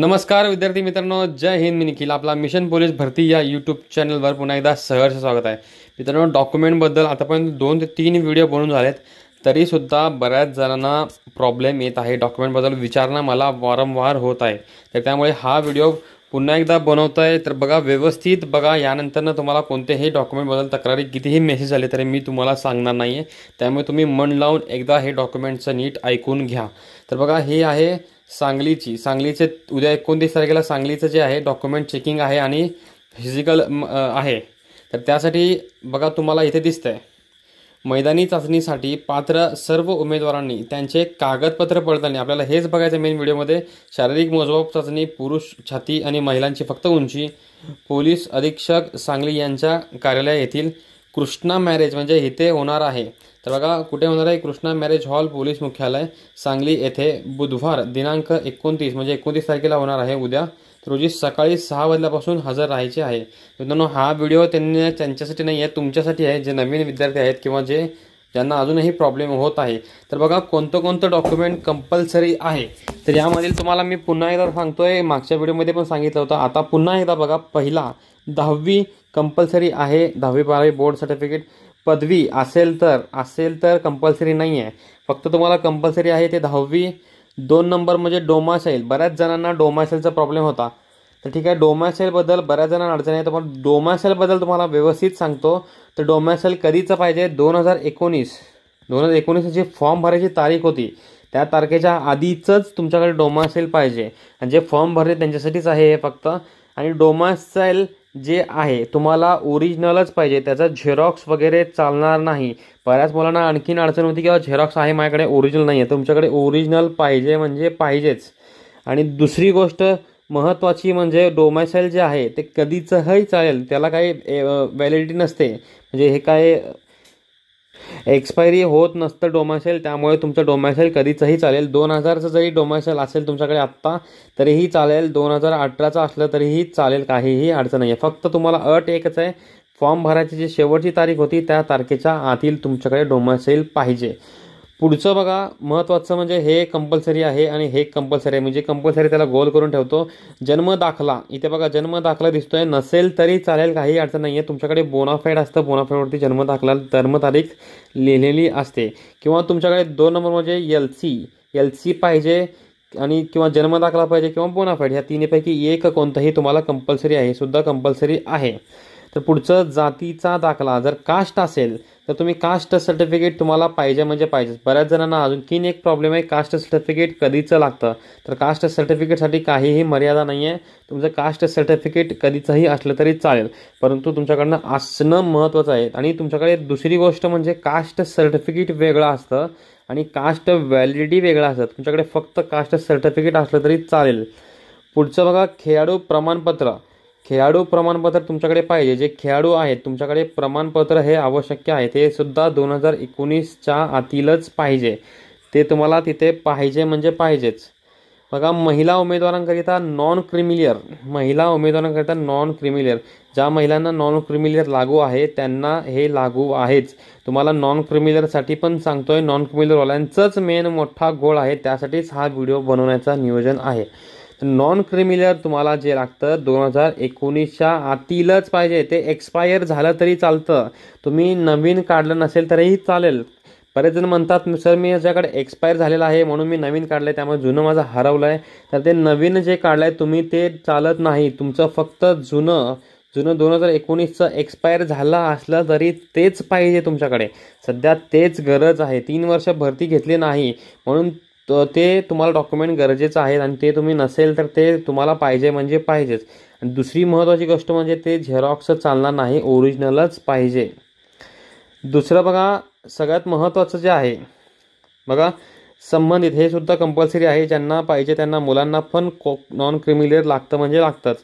नमस्कार विद्यार्थी मित्रांनो जय हिंद मी निखिल आपला मिशन पोलीस भरती या यूट्यूब चॅनलवर पुन्हा एकदा सहर्ष स्वागत आहे मित्रांनो डॉक्युमेंटबद्दल आतापर्यंत दोन ते तीन व्हिडिओ बनून झालेत तरीसुद्धा बऱ्याच जणांना प्रॉब्लेम येत आहे डॉक्युमेंटबद्दल विचारणा मला वारंवार होत आहे तर त्यामुळे हा व्हिडिओ पुन्हा एकदा बनवत आहे तर बघा व्यवस्थित बघा यानंतरनं तुम्हाला कोणतेही डॉक्युमेंटबद्दल तक्रारी कितीही मेसेज आले तरी मी तुम्हाला सांगणार नाही आहे त्यामुळे तुम्ही मन लावून एकदा हे डॉक्युमेंटचं नीट ऐकून घ्या तर बघा हे आहे सांगलीची सांगलीचे उद्या एकोणतीस तारखेला सांगलीचं जे आहे डॉक्युमेंट चेकिंग आहे आणि फिजिकल आहे तर त्यासाठी बघा तुम्हाला इथे दिसतं आहे मैदानी चाचणीसाठी पात्र सर्व उमेदवारांनी त्यांचे कागदपत्र पडताळणी आपल्याला हेच बघायचं मेन व्हिडिओमध्ये शारीरिक मोजमाप चाचणी पुरुष छाती आणि महिलांची फक्त उंची पोलीस अधीक्षक सांगली यांच्या कार्यालया येथील कृष्णा मॅरेज म्हणजे इथे होणार आहे तर बघा कुठे होणार आहे कृष्णा मॅरेज हॉल पोलीस मुख्यालय सांगली येथे बुधवार दिनांक एकोणतीस म्हणजे एकोणतीस तारखेला होणार आहे उद्या रोजी सकाळी सहा वाजल्यापासून हजर राहायचे आहे मित्रांनो हा व्हिडिओ त्यांनी त्यांच्यासाठी नाही आहे तुमच्यासाठी आहे जे नवीन विद्यार्थी आहेत किंवा जे ज्यांना अजूनही प्रॉब्लेम होत आहे तर बघा कोणतं कोणतं डॉक्युमेंट कंपल्सरी आहे तर यामधील तुम्हाला मी पुन्हा एकदा सांगतोय मागच्या व्हिडिओमध्ये पण सांगितलं होतं आता पुन्हा एकदा बघा पहिला दहावी कंपल्सरी आहे दहावी बारावी बोर्ड सर्टिफिकेट पदवी असेल तर असेल तर कंपल्सरी नाही आहे फक्त तुम्हाला कंपल्सरी आहे ते दहावी दोन नंबर म्हणजे डोमासेल बऱ्याच जणांना डोमाशेलचा प्रॉब्लेम होता तर ठीक आहे डोमासेलबद्दल बऱ्याच जणांना अडचण आहे तुम्हाला मग डोमाशेलबद्दल तुम्हाला व्यवस्थित सांगतो तर डोमॅसेल कधीचं पाहिजे दोन हजार एकोणीस दोन हजार जी फॉर्म भरायची तारीख होती त्या तारखेच्या आधीचंच तुमच्याकडे डोमासेल पाहिजे आणि जे फॉर्म भरले त्यांच्यासाठीच आहे हे फक्त आणि डोमासेल जे आहे तुम्हाला ओरिजिनलच पाहिजे त्याचा झेरॉक्स वगैरे चालणार नाही बऱ्याच मुलांना आणखीन अडचण होती किंवा झेरॉक्स आहे माझ्याकडे ओरिजिनल नाही आहे तुमच्याकडे ओरिजिनल पाहिजे म्हणजे पाहिजेच आणि दुसरी गोष्ट महत्त्वाची म्हणजे डोमॅसाईल जे आहे ते कधीचंही चालेल त्याला काही व्हॅलिडिटी नसते म्हणजे हे काय एक्सपायरी होत नसतं डोमासेल त्यामुळे तुमचं डोमासेल कधीचंही चालेल दोन हजारचं जरी डोमासेल असेल तुमच्याकडे आत्ता तरीही चालेल दोन हजार अठराचं असलं तरीही चालेल काहीही अडचण नाही आहे फक्त तुम्हाला अट एकच आहे फॉर्म भरायची जी शेवटची तारीख होती त्या तारखेच्या आतील तुमच्याकडे डोमासेल पाहिजे पुढचं बघा महत्त्वाचं म्हणजे हे कंपल्सरी आहे आणि हे कंपल्सरी आहे म्हणजे कंपल्सरी त्याला गोल करून ठेवतो जन्म दाखला इथे बघा जन्म दाखला दिसतोय नसेल तरी चालेल काही अडचण नाही आहे तुमच्याकडे बोनाफाईड असतं बोनाफाईडवरती जन्म दाखला जन्मतारीख लिहिलेली असते किंवा तुमच्याकडे दोन नंबर म्हणजे एल सी एल सी पाहिजे आणि किंवा जन्म दाखला पाहिजे किंवा बोनाफाईड ह्या तिन्हीपैकी एक कोणताही तुम्हाला कंपल्सरी आहे सुद्धा कंपल्सरी आहे तर पुढचं जातीचा दाखला जर कास्ट असेल तर तुम्ही कास्ट सर्टिफिकेट तुम्हाला पाहिजे म्हणजे पाहिजे बऱ्याच जणांना अजून अजूनखीन एक प्रॉब्लेम आहे कास्ट सर्टिफिकेट कधीचं लागतं तर कास्ट सर्टिफिकेटसाठी काहीही मर्यादा नाही आहे तुमचं कास्ट सर्टिफिकेट कधीचंही असलं तरी चालेल परंतु तुमच्याकडनं असणं महत्त्वाचं आहे आणि तुमच्याकडे दुसरी गोष्ट म्हणजे कास्ट सर्टिफिकेट वेगळं असतं आणि कास्ट व्हॅलिडिटी वेगळं असतं तुमच्याकडे फक्त कास्ट सर्टिफिकेट असलं तरी चालेल पुढचं बघा खेळाडू प्रमाणपत्र खेळाडू प्रमाणपत्र तुमच्याकडे पाहिजे जे खेळाडू आहेत तुमच्याकडे प्रमाणपत्र हे आवश्यक आहे ते सुद्धा दोन हजार एकोणीसच्या आतीलच पाहिजे ते तुम्हाला तिथे पाहिजे म्हणजे पाहिजेच बघा महिला उमेदवारांकरिता नॉन क्रिमिलियर महिला उमेदवारांकरिता नॉन क्रिमिलियर ज्या महिलांना नॉन क्रिमिलियर लागू आहे त्यांना हे लागू आहेच तुम्हाला नॉन क्रिमिलियरसाठी पण सांगतोय नॉन क्रिमिलियरवाल्यांचंच मेन मोठा गोळ आहे त्यासाठीच हा व्हिडिओ बनवण्याचं नियोजन आहे नॉन क्रिमिलर तुम्हाला जे लागतं दोन हजार एकोणीसच्या आतीलच पाहिजे ते एक्सपायर झालं तरी चालतं तुम्ही नवीन काढलं नसेल तरीही चालेल बरेच जण म्हणतात सर मी याच्याकडे एक्सपायर झालेलं आहे म्हणून मी नवीन काढलं आहे त्यामुळे जुनं माझं हरवलं आहे तर ते नवीन जे काढलं आहे तुम्ही ते चालत नाही तुमचं फक्त जुनं जुनं दोन हजार एकोणीसचं एक्सपायर झालं असलं तरी तेच पाहिजे तुमच्याकडे सध्या तेच गरज आहे तीन वर्ष भरती घेतली नाही म्हणून तर ते तुम्हाला डॉक्युमेंट गरजेचं आहे आणि ते तुम्ही नसेल तर ते तुम्हाला पाहिजे म्हणजे पाहिजेच आणि दुसरी महत्त्वाची गोष्ट म्हणजे ते झेरॉक्स चालणार नाही ओरिजिनलच पाहिजे दुसरं बघा सगळ्यात महत्त्वाचं जे आहे बघा संबंधित हे सुद्धा कंपल्सरी आहे ज्यांना पाहिजे त्यांना मुलांना पण को नॉन क्रिमिलियर लागतं म्हणजे लागतंच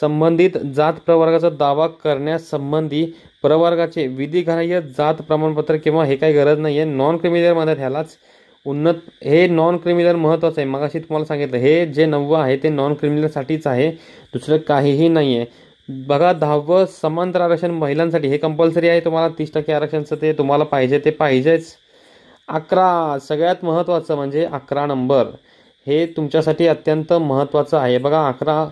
संबंधित जात प्रवर्गाचा दावा करण्यासंबंधी प्रवर्गाचे विधिग्राह्य जात प्रमाणपत्र किंवा हे काही गरज नाही आहे नॉन क्रिमिलियरमध्ये ह्यालाच उन्नत हे नॉन क्रिमिनल महत्त्वाचं आहे मगाशी तुम्हाला सांगितलं हे जे नववं आहे ते नॉन क्रिमिनलसाठीच आहे दुसरं काहीही नाही आहे बघा दहावं समांतर आरक्षण महिलांसाठी हे कंपल्सरी आहे तुम्हाला तीस टक्के आरक्षणचं ते तुम्हाला पाहिजे ते पाहिजेच अकरा सगळ्यात महत्त्वाचं म्हणजे अकरा नंबर हे तुमच्यासाठी अत्यंत महत्त्वाचं आहे बघा अकरा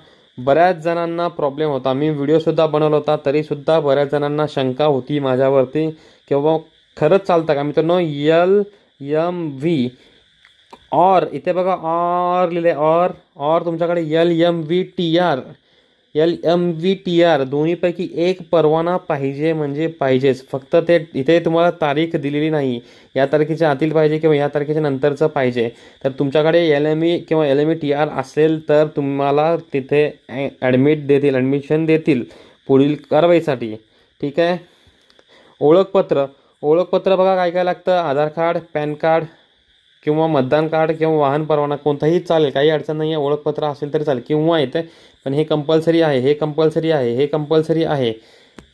बऱ्याच जणांना प्रॉब्लेम होता मी व्हिडिओसुद्धा बनवला होता तरीसुद्धा बऱ्याच जणांना शंका होती माझ्यावरती किंवा खरंच चालतं का मित्रांनो यल एम व्ही ऑर इथे बघा ऑर लिहिले ऑर ऑर तुमच्याकडे L M V T R L M V T R दोन्हीपैकी एक परवाना पाहिजे म्हणजे पाहिजेच फक्त ते इथे तुम्हाला तारीख दिलेली नाही या तारखेच्या आतील पाहिजे किंवा या तारखेच्या नंतरचं पाहिजे तर तुमच्याकडे एल एम ई किंवा L M E T R असेल तर तुम्हाला तिथे ॲडमिट देतील ॲडमिशन देतील पुढील कारवाईसाठी ठीक आहे ओळखपत्र ओळखपत्र बघा काय काय लागतं आधार कार्ड पॅन कार्ड किंवा मतदान कार्ड किंवा वाहन परवाना कोणताही चालेल काही अडचण नाही आहे ओळखपत्र असेल तरी चालेल किंवा येतं पण हे कंपल्सरी आहे हे कंपल्सरी आहे हे कंपल्सरी आहे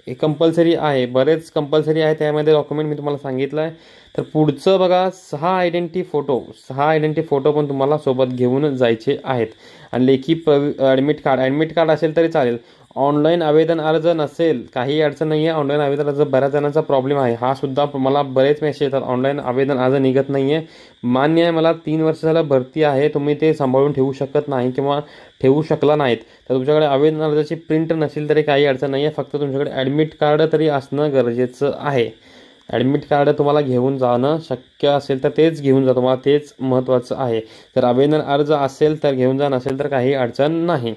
हे कंपल्सरी आहे बरेच कंपल्सरी आहे त्यामध्ये डॉक्युमेंट मी तुम्हाला सांगितलं आहे तर पुढचं बघा सहा आयडेंटी फोटो सहा आयडेंटी फोटो पण तुम्हाला सोबत घेऊन जायचे आहेत आणि लेखी प्र ॲडमिट कार्ड ॲडमिट कार्ड असेल तरी चालेल ऑनलाईन आवेदन अर्ज नसेल काही अडचण नाही आहे ऑनलाईन आवेदन अर्ज बऱ्याच जणांचा प्रॉब्लेम आहे हा सुद्धा मला बरेच मेसेज येतात ऑनलाईन आवेदन अर्ज निघत नाही आहे मान्य आहे मला तीन वर्ष झालं भरती आहे तुम्ही ते सांभाळून ठेवू शकत नाही किंवा ठेवू शकला नाहीत तर तुमच्याकडे आवेदन अर्जाची प्रिंट नसेल तरी काही अडचण नाही आहे फक्त तुमच्याकडे ॲडमिट कार्ड तरी असणं गरजेचं आहे ॲडमिट कार्ड तुम्हाला घेऊन जाणं शक्य असेल तर तेच घेऊन जा तुम्हाला तेच महत्त्वाचं आहे तर आवेदन अर्ज असेल तर घेऊन जा नसेल तर काही अडचण नाही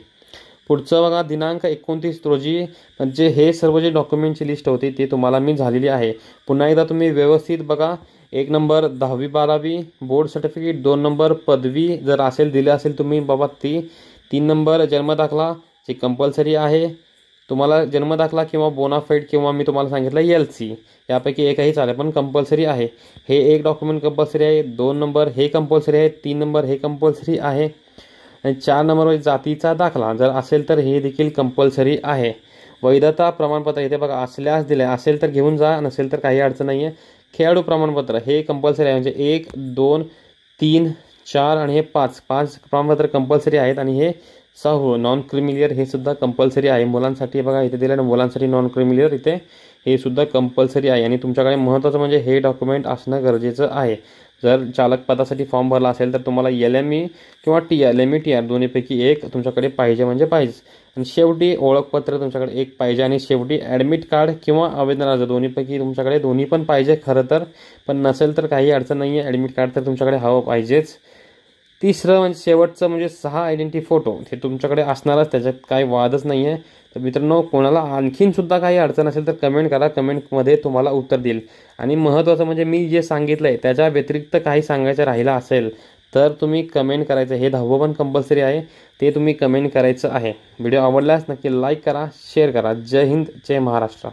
पुढचं बघा दिनांक एकोणतीस रोजी म्हणजे हे सर्व जे डॉक्युमेंटची लिस्ट होती ती तुम्हाला मी झालेली आहे पुन्हा एकदा तुम्ही व्यवस्थित बघा एक नंबर दहावी बारावी बोर्ड सर्टिफिकेट दोन नंबर पदवी जर असेल दिली असेल तुम्ही बाबा ती तीन नंबर जन्मदाखला जे कंपल्सरी आहे तुम्हाला जन्मदाखला किंवा बोनाफाईड किंवा मी तुम्हाला सांगितलं एल सी यापैकी एकही चालेल पण कंपल्सरी आहे हे एक डॉक्युमेंट कंपल्सरी आहे दोन नंबर हे कंपल्सरी आहे तीन नंबर हे कंपल्सरी आहे चार नंबरवर जातीचा दाखला जर असेल तर हे देखील कंपल्सरी आहे वैधता प्रमाणपत्र इथे बघा असल्यास दिले असेल तर घेऊन जा नसेल तर काही अडचण नाही आहे खेळाडू प्रमाणपत्र हे कंपल्सरी आहे म्हणजे एक दोन तीन चार आणि हे पाच पाच प्रमाणपत्र कंपल्सरी आहेत आणि हे नॉन क्रिमिलियर हे सुद्धा कंपल्सरी आहे मुलांसाठी बघा इथे दिलं मुलांसाठी नॉन क्रिमिलियर इथे हे सुद्धा कंपल्सरी आहे आणि तुमच्याकडे महत्त्वाचं म्हणजे हे डॉक्युमेंट असणं गरजेचं आहे जर चालक फॉर्म भरला असेल तर तुम्हाला एल एम ई किंवा T L M E T R दोन्हीपैकी एक तुमच्याकडे पाहिजे म्हणजे पाहिजे आणि शेवटी ओळखपत्र तुमच्याकडे एक पाहिजे आणि शेवटी ॲडमिट कार्ड किंवा आवेदन अर्ज दोन्हीपैकी तुमच्याकडे दोन्ही पण पाहिजे खरं तर पण नसेल तर काही अडचण नाही आहे ॲडमिट कार्ड तर तुमच्याकडे हवं पाहिजेच तिसरं म्हणजे शेवटचं म्हणजे सहा आयडेंटी फोटो हे तुमच्याकडे असणारच त्याच्यात काही वादच नाही आहे तर मित्रांनो कोणाला आणखीन सुद्धा काही अडचण असेल तर कमेंट करा कमेंटमध्ये तुम्हाला उत्तर देईल आणि महत्त्वाचं म्हणजे मी जे सांगितलं आहे त्याच्या व्यतिरिक्त काही सांगायचं राहिलं असेल तर तुम्ही कमेंट करायचं हे दहावं पण कंपल्सरी आहे ते तुम्ही कमेंट करायचं आहे व्हिडिओ आवडल्यास नक्की लाईक करा शेअर करा जय हिंद जय महाराष्ट्र